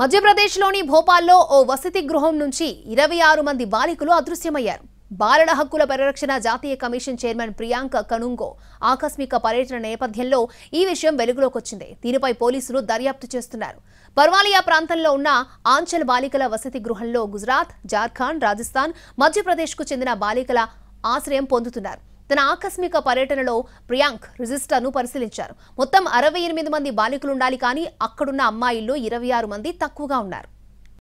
మధ్యప్రదేశ్లోని భోపాల్లో ఓ వసతి గృహం నుంచి ఇరవై ఆరు మంది బాలికలు అదృశ్యమయ్యారు బాలల హక్కుల పరిరక్షణ జాతీయ కమిషన్ చైర్మన్ ప్రియాంక కనుంగో ఆకస్మిక పర్యటన నేపథ్యంలో ఈ విషయం వెలుగులోకొచ్చింది దీనిపై పోలీసులు దర్యాప్తు చేస్తున్నారు పర్వాలియా ప్రాంతంలో ఉన్న ఆంచల్ బాలికల వసతి గృహంలో గుజరాత్ జార్ఖండ్ రాజస్థాన్ మధ్యప్రదేశ్కు చెందిన బాలికల ఆశ్రయం పొందుతున్నారు తన ఆకస్మిక పర్యటనలో ప్రియాంక్ రిజిస్టర్ను పరిశీలించారు మొత్తం అరవై ఎనిమిది మంది ఉండాలి కానీ అక్కడున్న అమ్మాయిల్లో ఇరవై ఆరు మంది తక్కువగా ఉన్నారు